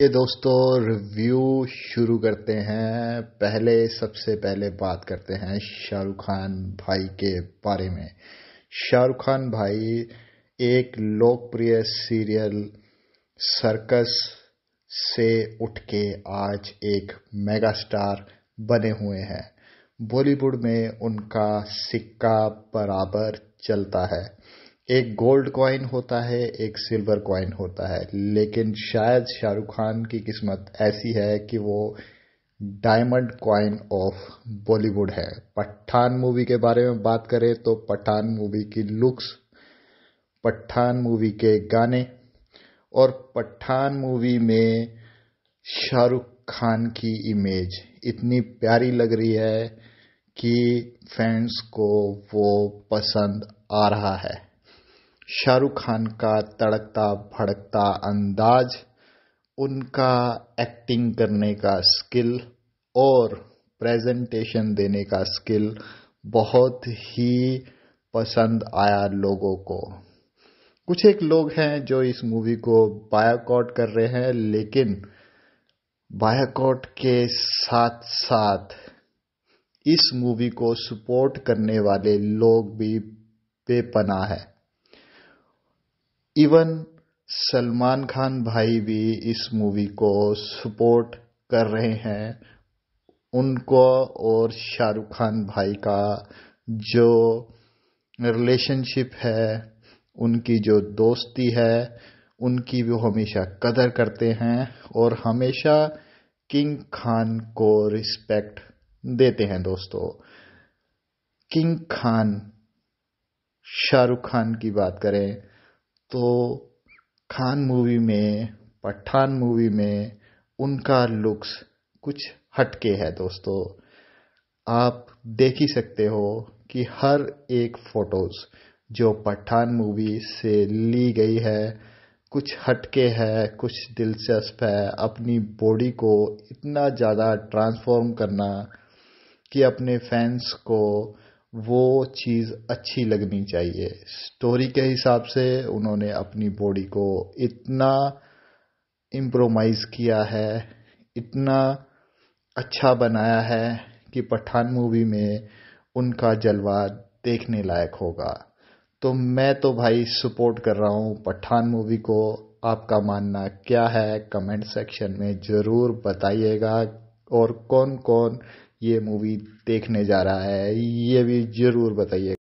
ये दोस्तों रिव्यू शुरू करते हैं पहले सबसे पहले बात करते हैं शाहरुख खान भाई के बारे में शाहरुख खान भाई एक लोकप्रिय सीरियल सर्कस से उठ के आज एक मेगा स्टार बने हुए हैं बॉलीवुड में उनका सिक्का बराबर चलता है एक गोल्ड कॉइन होता है एक सिल्वर कॉइन होता है लेकिन शायद शाहरुख खान की किस्मत ऐसी है कि वो डायमंड कॉइन ऑफ बॉलीवुड है पठान मूवी के बारे में बात करें तो पठान मूवी की लुक्स पठान मूवी के गाने और पठान मूवी में शाहरुख खान की इमेज इतनी प्यारी लग रही है कि फैंस को वो पसंद आ रहा है शाहरुख खान का तड़कता भड़कता अंदाज उनका एक्टिंग करने का स्किल और प्रेजेंटेशन देने का स्किल बहुत ही पसंद आया लोगों को कुछ एक लोग हैं जो इस मूवी को बायाकॉट कर रहे हैं लेकिन बायाकॉट के साथ साथ इस मूवी को सपोर्ट करने वाले लोग भी बेपना है इवन सलमान खान भाई भी इस मूवी को सपोर्ट कर रहे हैं उनको और शाहरुख खान भाई का जो रिलेशनशिप है उनकी जो दोस्ती है उनकी भी हमेशा कदर करते हैं और हमेशा किंग खान को रिस्पेक्ट देते हैं दोस्तों किंग खान शाहरुख खान की बात करें तो खान मूवी में पठान मूवी में उनका लुक्स कुछ हटके है दोस्तों आप देख ही सकते हो कि हर एक फोटोज़ जो पठान मूवी से ली गई है कुछ हटके है कुछ दिलचस्प है अपनी बॉडी को इतना ज़्यादा ट्रांसफॉर्म करना कि अपने फैंस को वो चीज़ अच्छी लगनी चाहिए स्टोरी के हिसाब से उन्होंने अपनी बॉडी को इतना इम्प्रोमाइज़ किया है इतना अच्छा बनाया है कि पठान मूवी में उनका जलवा देखने लायक होगा तो मैं तो भाई सपोर्ट कर रहा हूँ पठान मूवी को आपका मानना क्या है कमेंट सेक्शन में ज़रूर बताइएगा और कौन कौन ये मूवी देखने जा रहा है ये भी जरूर बताइए